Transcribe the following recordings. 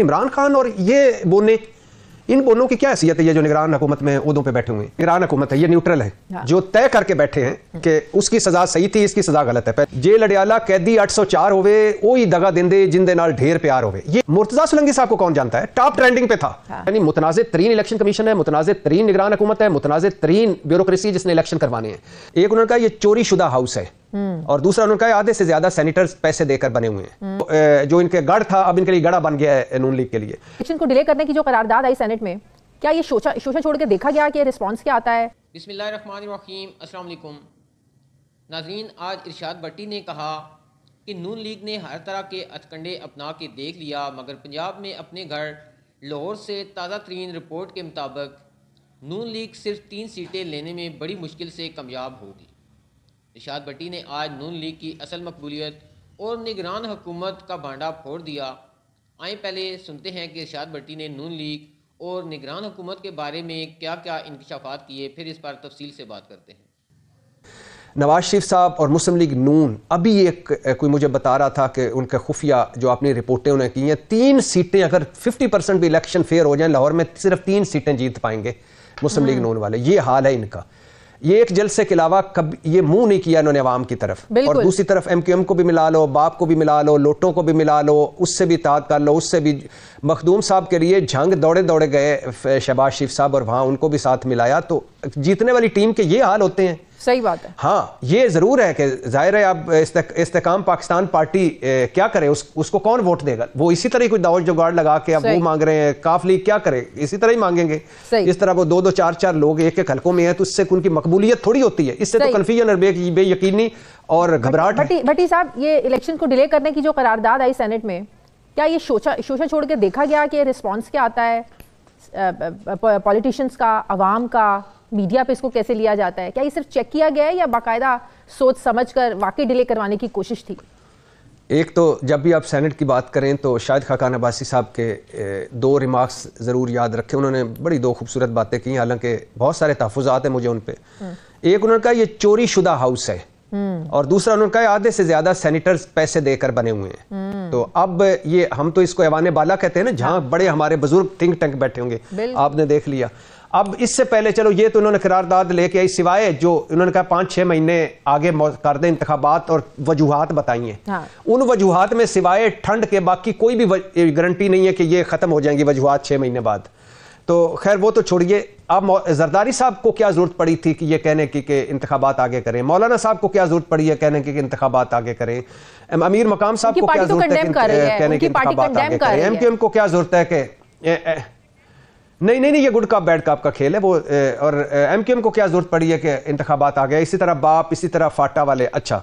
फिर इमरान खान और ये बोने इन बोनों की क्या हैसियत है ये जो निगरान हुकूमत में उदों पे बैठे हुए हैं निगरान हुकूमत है ये न्यूट्रल है हाँ। जो तय करके बैठे हैं कि उसकी सजा सही थी इसकी सजा गलत है जेल अडियाला कैदी 804 होवे ओ ही दगा देंदे जिंदे नाल ढेर प्यार होवे ये मुर्तजा सुलंगी साहब को कौन जानता है टॉप ट्रेंडिंग पे था हाँ। यानी मुतनाज़ तरीन इलेक्शन कमीशन है मुतनाज़ तरीन निगरान हुकूमत है मुतनाज़ तरीन ब्यूरोक्रेसी जिसने इलेक्शन करवाने हैं एक उन्होंने कहा यह चोरी शुदा हाउस है और दूसरा उन्होंने कहा आधे से ज्यादा सेनेटर पैसे देकर बने हुए हैं तो, जो इनके गढ़ था अब इनके लिए गढ़ा बन गया है नून लीग के लिए इलेक्शन को डिले करने की जो करारदाद आई सेनेट में क्या ये शोशा शोषा छोड़ के देखा गया कि रिस्पॉन्स क्या आता है बिस्मिल्लाहिर्रहमानिर्रहीम अस्सलाम वालेकुम नाजरीन आज इरशाद भट्टी ने कहा कि नून लीग ने हर तरह के अथकंडे अपना के देख लिया मगर पंजाब में अपने घर लाहौर से ताज़ा तरीन रिपोर्ट के मुताबिक नून लीग सिर्फ तीन सीटें लेने में बड़ी मुश्किल से कामयाब होगी निशाद भट्टी ने आज नून लीग की असल मकबूलियत और निगरान हुकूमत का भांडा फोड़ दिया आए पहले सुनते हैं कि इर्शाद भट्टी ने नून लीग और निगरान हुकूमत के बारे में क्या क्या इंकशाफात किए फिर इस पर तफसील से बात करते हैं नवाज शरीफ साहब और मुस्लिम लीग नून अभी एक कोई मुझे बता रहा था कि उनके खुफिया जो आपने रिपोर्टें उन्हें की हैं तीन सीटें अगर 50 परसेंट भी इलेक्शन फेयर हो जाए लाहौर में सिर्फ तीन सीटें जीत पाएंगे मुस्लिम लीग हम्म। नून वाले ये हाल है इनका ये एक जलसे के अलावा कब ये मुंह नहीं किया इन्होंने अवाम की तरफ और दूसरी तरफ एम क्यू एम को भी मिला लो बाप को भी मिला लो लोटों को भी मिला लो उससे भी ताद कर लो उससे भी मखदूम साहब के लिए झंग दौड़े दौड़े गए शहबाज शरीफ साहब और वहाँ उनको भी साथ मिलाया तो जीतने वाली टीम के ये हाल होते हैं सही बात है हाँ ये जरूर है कि जाहिर है अब इस्तेक, इस्तेकाम पाकिस्तान पार्टी ए, क्या करे उस, उसको कौन वोट देगा वो इसी तरह कुछ दावत जुगाड़ लगा के अब वो मांग रहे हैं काफ लीग क्या करे इसी तरह ही मांगेंगे इस तरह वो दो दो चार चार लोग एक एक हल्कों में है तो उससे उनकी मकबूलियत थोड़ी होती है इससे तो कन्फ्यूजन और बेयकीनी और घबराहट भट्टी भट्टी साहब ये इलेक्शन को डिले करने की जो करारदाद आई सेनेट में क्या ये शोशा शोशा छोड़ के देखा गया कि रिस्पॉन्स क्या आता है पॉलिटिशियंस का आवाम का मीडिया पे इसको कैसे लिया जाता है क्या ये सिर्फ चेक किया गया है या बाकायदा सोच समझ कर वाकई डिले करवाने की कोशिश थी एक तो जब भी आप सेनेट की बात करें तो शायद खाकान अब्बासी साहब के दो रिमार्क्स ज़रूर याद रखे उन्होंने बड़ी दो खूबसूरत बातें की हालांकि बहुत सारे तहफात हैं मुझे उन पर हम्म। एक उन्होंने कहा ये चोरी शुदा हाउस है हम्म। और दूसरा उन्होंने कहा आधे से ज्यादा सेनेटर्स पैसे देकर बने हुए हैं हम्म। तो अब ये हम तो इसको एवान बाला कहते हैं ना जहां हाँ। बड़े हमारे बुजुर्ग थिंक टैंक बैठे होंगे आपने देख लिया अब इससे पहले चलो ये तो उन्होंने करारदाद लेके आई सिवाय जो उन्होंने कहा पांच छह महीने आगे कर दें इंतबात और वजूहत बताई हैं हाँ। उन वजूहत में सिवाय ठंड के बाकी कोई भी गारंटी नहीं है कि ये ख़त्म हो जाएंगी वजूहत छह महीने बाद तो खैर वो तो छोड़िए अब जरदारी साहब को क्या ज़रूरत पड़ी थी कि ये कहने की कि इंतबात आगे करें मौलाना साहब को क्या ज़रूरत पड़ी है कहने की कि इंतबात आगे करें अमीर मकाम साहब को क्या तो ज़रूरत है कहने की इंतबात आगे करें एम को क्या ज़रूरत है कि नहीं नहीं नहीं ये गुड काप बैड काप का खेल है वो ए, और एम क्यू एम को क्या जरूरत पड़ी है कि इंतबात आ गया इसी तरह बाप इसी तरह फाटा वाले अच्छा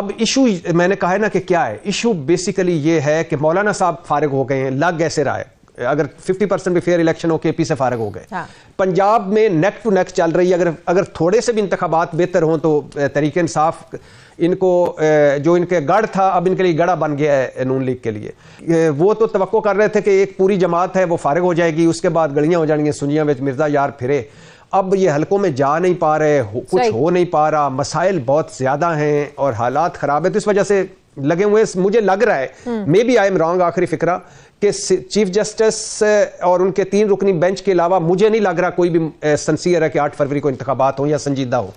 अब इशू मैंने कहा है ना कि क्या है इशू बेसिकली ये है कि मौलाना साहब फारिग हो गए हैं लग ऐसे रहा है अगर 50 परसेंट भी फेयर इलेक्शन हो के पी से फारग हो गए हाँ। पंजाब में नेक टू नेक चल रही है अगर अगर थोड़े से भी इंतबात बेहतर हों तो तरीके इंसाफ इनको जो इनके गढ़ था अब इनके लिए गढ़ा बन गया है नून लीग के लिए वो तो तो कर रहे थे कि एक पूरी जमात है वो फारग हो जाएगी उसके बाद गलियाँ हो जाएंगी सुनिया में मिर्जा यार फिरे अब ये हलकों में जा नहीं पा रहे कुछ हो नहीं पा रहा मसाइल बहुत ज़्यादा हैं और हालात ख़राब है तो इस वजह से लगे हुए मुझे लग रहा है maybe I am wrong आखिरी फिक्रा कि चीफ जस्टिस और उनके तीन रुकनी बेंच के अलावा मुझे नहीं लग रहा कोई भी सनसियर है कि आठ फरवरी को इंतबात हो या संजीदा हो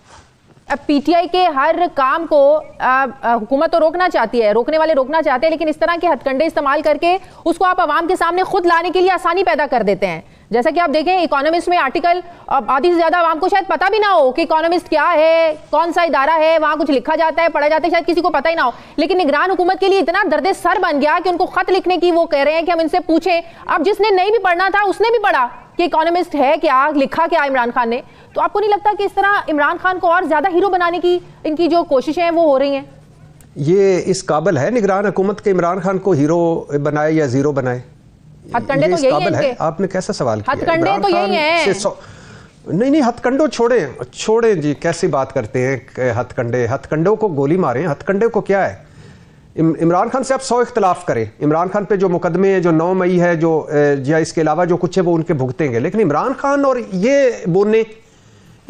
पीटीआई के हर काम को हुकूमत तो रोकना चाहती है रोकने वाले रोकना चाहते हैं लेकिन इस तरह के हथकंडे इस्तेमाल करके उसको आप आवाम के सामने खुद लाने के लिए आसानी पैदा कर देते हैं जैसा कि आप देखें इकोनॉमिस्ट में आर्टिकल अब आधी से ज़्यादा आपको शायद पता भी ना हो कि इकोनॉमिस्ट क्या है कौन सा इदारा है वहाँ कुछ लिखा जाता है पढ़ा जाता है शायद किसी को पता ही ना हो लेकिन निगरान हुकूमत के लिए इतना दर्द सर बन गया कि उनको खत लिखने की वो कह रहे हैं कि हम इनसे पूछें अब जिसने नहीं भी पढ़ना था उसने भी पढ़ा कि इकोनॉमिस्ट है क्या लिखा क्या इमरान खान ने तो आपको नहीं लगता कि इस तरह इमरान खान को और ज़्यादा हीरो बनाने की इनकी जो कोशिशें हैं वो हो रही हैं ये इस काबिल है निगरान हुकूमत के इमरान खान को हीरो बनाए या ज़ीरो बनाए हथकंडे तो यही है आपने कैसा सवाल किया हथकंडे तो यही है नहीं नहीं हथकंडो छोड़े छोड़े जी कैसी बात करते हैं हथकंडे हथकंडों को गोली मारे हथकंडे को क्या है इमरान खान से आप सौ इख्तलाफ करें इमरान खान पे जो मुकदमे हैं जो नौ मई है जो या इसके अलावा जो कुछ है वो उनके भुगतेंगे लेकिन इमरान खान और ये बोलने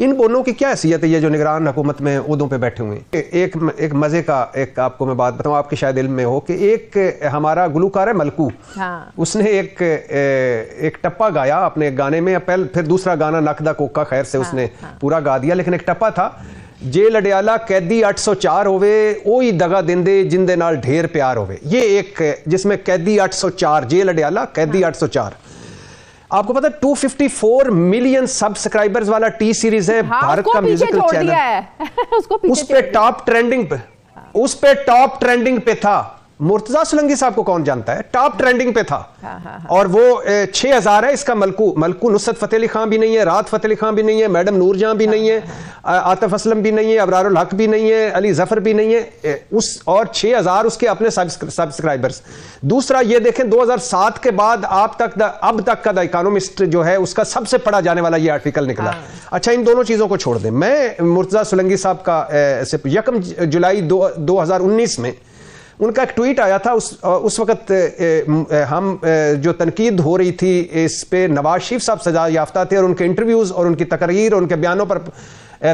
इन बोलों की क्या हैसियत है ये जो निगरान हुकूमत में उदों पे बैठे हुए हैं एक एक मज़े का एक आपको मैं बात बताऊँ आपके शायद इल्म में हो कि एक हमारा गुलूकार है मलकू हाँ। उसने एक एक टप्पा गाया अपने गाने में पहले फिर दूसरा गाना नकदा कोका खैर से हाँ, उसने हाँ। पूरा गा दिया लेकिन एक टप्पा था जे अडयाला कैदी 804 ਹੋਵੇ ਉਹੀ ਦਗਾ ਦਿੰਦੇ ਜਿੰਦੇ ਨਾਲ ਢੇਰ ਪਿਆਰ ਹੋਵੇ ਇਹ ਇੱਕ ਜਿਸ ਵਿੱਚ ਕੈਦੀ 804 ਜੇਲ ਅਡਿਆਲਾ ਕੈਦੀ 804 आपको पता है 254 मिलियन सब्सक्राइबर्स वाला टी सीरीज है हाँ, भारत का म्यूजिकल चैनल उसको उस पे टॉप ट्रेंडिंग पे उस पे टॉप ट्रेंडिंग पे था मुर्तजा सुलंगी साहब को कौन जानता है टॉप ट्रेंडिंग पे था हा, हा, हा। और वो छह हजार है इसका मलकू मलकू नुसरत फतेह अली खां भी नहीं है रात फतेह अली खां भी नहीं है मैडम नूरजहां भी हाँ, नहीं है हाँ, हाँ। आतफ असलम भी नहीं है अबरारुल हक भी नहीं है अली जफर भी नहीं है उस और छह हजार उसके अपने सब्सक्राइबर्स दूसरा ये देखें दो हजार सात के बाद आप तक द अब तक का द इकोनोमिस्ट जो है उसका सबसे पढ़ा जाने वाला ये आर्टिकल निकला अच्छा इन दोनों चीजों को छोड़ दें मैं मुर्तजा सुलंगी साहब का यकम जुलाई दो हजार उन्नीस में उनका एक ट्वीट आया था उस उस वक्त हम जो तनकीद हो रही थी इस पे नवाज शरीफ साहब सजा याफ्ता थे और उनके इंटरव्यूज़ और उनकी तकरीर और उनके बयानों पर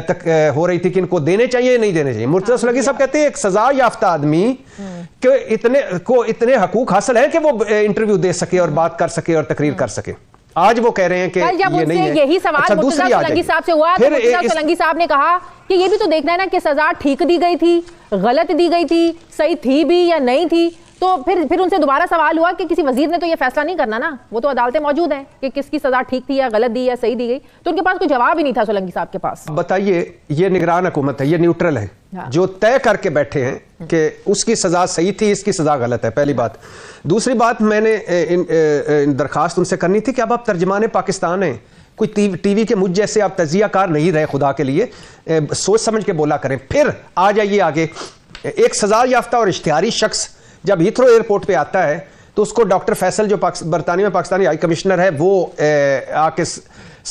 तक हो रही थी कि इनको देने चाहिए नहीं देने चाहिए मुर्त हाँ, सलगी साहब कहते हैं एक सजा याफ्ता आदमी हम्म। के इतने को इतने हकूक हासिल है कि वो इंटरव्यू दे सके और बात कर सके और तकरीर हम्म। कर सके आज वो कह रहे हैं कि ये नहीं है यही सवाल अच्छा, दूसरी सोलंकी साहब से हुआ फिर तो सोलंकी साहब ने कहा कि ये भी तो देखना है ना कि सजा ठीक दी गई थी गलत दी गई थी सही थी भी या नहीं थी तो फिर फिर उनसे दोबारा सवाल हुआ कि किसी वजीर ने तो ये फैसला नहीं करना ना वो तो अदालतें मौजूद हैं कि किसकी सजा ठीक थी या गलत दी या सही दी गई तो उनके पास कोई जवाब ही नहीं था सोलंकी साहब के पास बताइए ये निगरान हुकूमत है ये न्यूट्रल है हाँ। जो तय करके बैठे हैं कि उसकी सजा सही थी इसकी सजा गलत है पहली बात दूसरी बात मैंने इन, इन दरखास्त उनसे करनी थी कि अब आप तर्जमान पाकिस्तान हैं कोई टीवी, के मुझ जैसे आप तजियाकार नहीं रहे खुदा के लिए सोच समझ के बोला करें फिर आ जाइए आगे एक सजा याफ्ता और इश्तहारी शख्स जब हिथ्रो एयरपोर्ट पर आता है तो उसको डॉक्टर फैसल जो बरतानिया में पाकिस्तानी हाई कमिश्नर है वो आके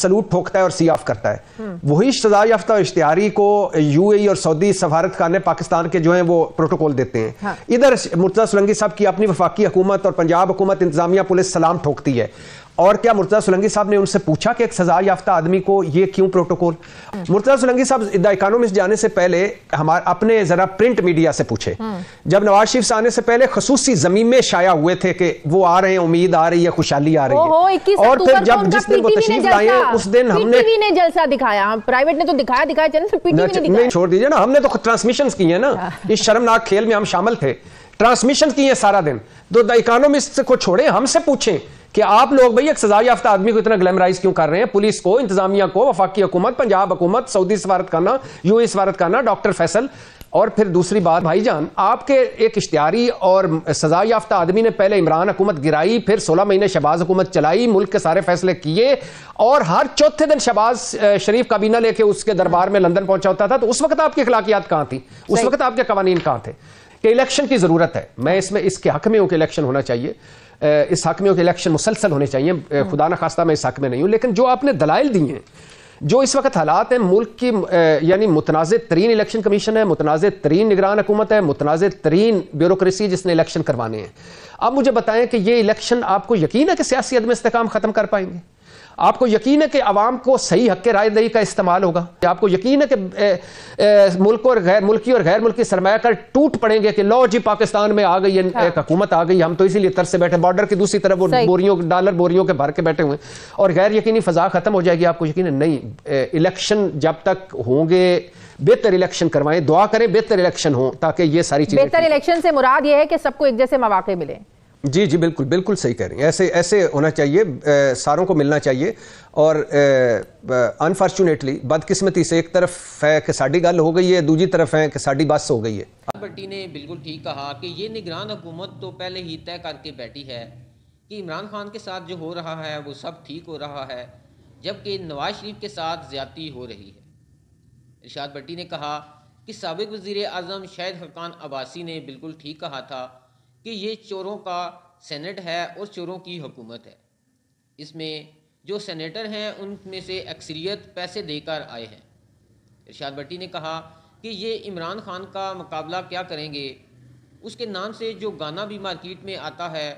सलूट ठोकता है और ऑफ करता है वही सजा याफ्ता इश्तिहारी को यूएई और सऊदी सफारत खान ने पाकिस्तान के जो है वो प्रोटोकॉल देते हैं हाँ। इधर मुर्तजा सुलंगी साहब की अपनी वफाकी हुकूमत और पंजाब हुकूमत इंतजामिया पुलिस सलाम ठोकती है और क्या मुर्तजा सोलंगी साहब ने उनसे पूछा कि एक सजा याफ्ता आदमी को ये क्यों प्रोटोकॉल मुर्तजा सोलंगी साहब द इकानोमिस्ट जाने से पहले हमारे अपने जरा प्रिंट मीडिया से पूछे हम्म। जब नवाज शरीफ से आने से पहले खसूसी जमीन में शाया हुए थे कि वो आ रहे हैं उम्मीद आ रही है खुशहाली आ रही है और फिर जब जिस दिन वो तशरीफ लाए उस दिन हमने जलसा दिखाया प्राइवेट ने तो दिखाया दिखाया छोड़ दीजिए ना हमने तो ट्रांसमिशन की है ना हाँ। इस शर्मनाक खेल में हम शामिल थे ट्रांसमिशन की है सारा दिन तो द इकोनॉमिस्ट को छोड़े हमसे पूछें कि आप लोग भाई एक सजा याफ्ता आदमी को इतना ग्लैमराइज क्यों कर रहे हैं पुलिस को इंतजामिया को वफाकी हुकूमत पंजाब हुकूमत सऊदी सफारतखाना यू सफारतखाना डॉक्टर फैसल और फिर दूसरी बात भाईजान आपके एक इश्तारी और सजा याफ्ता आदमी ने पहले इमरान हुकूमत गिराई फिर सोलह महीने शहबाज हुकूमत चलाई मुल्क के सारे फैसले किए और हर चौथे दिन शहबाज शरीफ काबीना लेके उसके दरबार में लंदन पहुंचा होता था तो उस वक्त आपकी अखलाकियात कहाँ थी उस वक्त आपके कवानीन कहाँ थे कि इलेक्शन की ज़रूरत है मैं इसमें इसके हक में हूं कि इलेक्शन होना चाहिए इस हक में इलेक्शन मुसलसल होने चाहिए हाँ। खुदा न खास्ता मैं इस हक में नहीं हूँ लेकिन जो आपने दलाइल दी हैं जो इस वक्त हालात हैं मुल्क की यानी मुतनाज़ तरीन इलेक्शन कमीशन है मुतनाज़ तरीन निगरान हुकूमत है मुतनाज़ तरीन ब्यूरोसी जिसने इलेक्शन करवाने हैं अब मुझे बताएं कि ये इलेक्शन आपको यकीन है कि सियासी अदम इसकाम ख़त्म कर पाएंगे आपको यकीन है कि आवाम को सही हक रायदही का इस्तेमाल होगा आपको यकीन है कि ए, ए, मुल्क और गैर मुल्की और गैर मुल्की कर टूट पड़ेंगे कि लो जी पाकिस्तान में आ गई है हाँ। हकूमत आ गई हम तो इसीलिए तरस से बैठे बॉर्डर की दूसरी तरफ वो बोरियों डॉलर बोरियों के भर के बैठे हुए और गैर यकीनी फजा खत्म हो जाएगी आपको यकीन नहीं इलेक्शन जब तक होंगे बेहतर इलेक्शन करवाएं दुआ करें बेहतर इलेक्शन हो ताकि ये सारी चीजें बेहतर इलेक्शन से मुराद ये है कि सबको एक जैसे मौाक मिले जी जी बिल्कुल बिल्कुल सही कह रही हैं ऐसे ऐसे होना चाहिए आ, सारों को मिलना चाहिए और अनफॉर्चुनेटली बदकिस्मती से एक तरफ है कि साड़ी गल हो गई है दूसरी तरफ है कि साड़ी बस हो गई है भट्टी ने बिल्कुल ठीक कहा कि ये निगरान हुकूमत तो पहले ही तय करके बैठी है कि इमरान खान के साथ जो हो रहा है वो सब ठीक हो रहा है जबकि नवाज शरीफ के साथ ज्यादती हो रही है इरशाद भट्टी ने कहा कि सबक वज़ी अजम शाहिद हकान अब्बासी ने बिल्कुल ठीक कहा था कि ये चोरों का सेनेट है और चोरों की हुकूमत है इसमें जो सेनेटर हैं उनमें से अक्सरियत पैसे देकर आए हैं इरशाद भट्टी ने कहा कि ये इमरान खान का मुकाबला क्या करेंगे उसके नाम से जो गाना भी मार्केट में आता है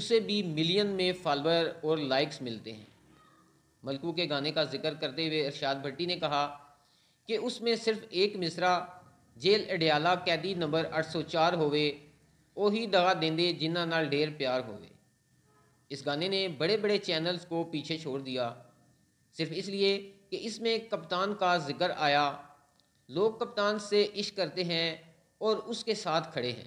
उसे भी मिलियन में फॉलोअर और लाइक्स मिलते हैं मलकू के गाने का जिक्र करते हुए इरशाद भट्टी ने कहा कि उसमें सिर्फ एक मिसरा जेल अडयाला कैदी नंबर 804 होवे ਉਹੀ ਦਗਾ ਦਿੰਦੇ जिन्हों ਨਾਲ ਢੇਰ ਪਿਆਰ ਹੋਵੇ इस गाने ने बड़े बड़े चैनल्स को पीछे छोड़ दिया सिर्फ इसलिए कि इसमें कप्तान का जिक्र आया लोग कप्तान से इश्क करते हैं और उसके साथ खड़े हैं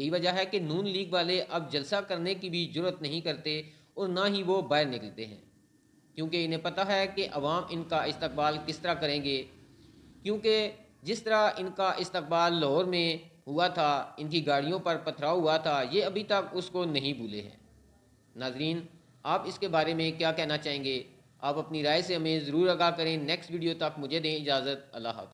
यही वजह है कि नून लीग वाले अब जलसा करने की भी जरूरत नहीं करते और ना ही वो बाहर निकलते हैं क्योंकि इन्हें पता है कि अवाम इनका इस्तबाल किस तरह करेंगे क्योंकि जिस तरह इनका इस्तबाल लाहौर में हुआ था इनकी गाड़ियों पर पथराव हुआ था ये अभी तक उसको नहीं भूले हैं नाजरीन आप इसके बारे में क्या कहना चाहेंगे आप अपनी राय से हमें ज़रूर आगा करें नेक्स्ट वीडियो तक मुझे दें इजाज़त अल्लाह